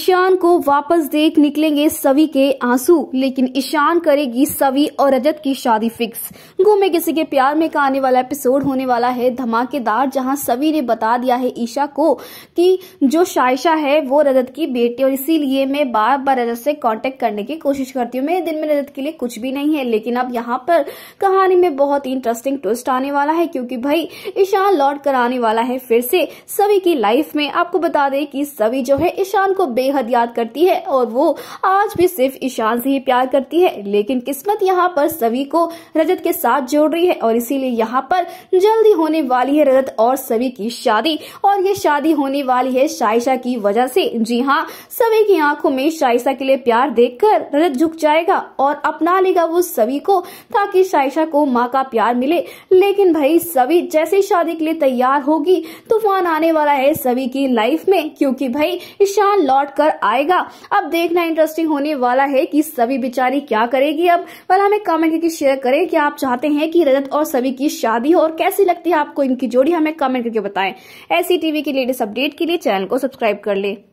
ईशान को वापस देख निकलेंगे सभी के आंसू लेकिन ईशान करेगी सभी और रजत की शादी फिक्स घूमे किसी के प्यार में का आने वाला एपिसोड होने वाला है धमाकेदार जहां सभी ने बता दिया है ईशा को कि जो शायशा है वो रजत की बेटी और इसीलिए मैं बार बार रजत से कांटेक्ट करने की कोशिश करती हूँ मेरे दिन में रजत के लिए कुछ भी नहीं है लेकिन अब यहाँ पर कहानी में बहुत इंटरेस्टिंग ट्विस्ट आने वाला है क्यूँकी भाई ईशान लौट कर आने वाला है फिर से सभी की लाइफ में आपको बता दे की सभी जो है ईशान को बेहद याद करती है और वो आज भी सिर्फ ईशान से ही प्यार करती है लेकिन किस्मत यहाँ पर सभी को रजत के साथ जोड़ रही है और इसीलिए यहाँ पर जल्दी होने वाली है रजत और सभी की शादी और ये शादी होने वाली है शाइशा की वजह से जी हाँ सभी की आंखों में शाइशा के लिए प्यार देख रजत झुक जाएगा और अपना लेगा वो सभी को ताकि शाइशा को माँ का प्यार मिले लेकिन भाई सभी जैसे शादी के लिए तैयार होगी तूफान आने वाला है सभी की लाइफ में क्योंकि भाई ईशान लौट कर आएगा अब देखना इंटरेस्टिंग होने वाला है कि सभी बेचारी क्या करेगी अब वह हमें कमेंट करके शेयर करें कि आप चाहते हैं कि रजत और सभी की शादी हो और कैसी लगती है आपको इनकी जोड़ी हमें कमेंट करके बताएं ऐसी टीवी की लेटेस्ट अपडेट के लिए चैनल को सब्सक्राइब कर ले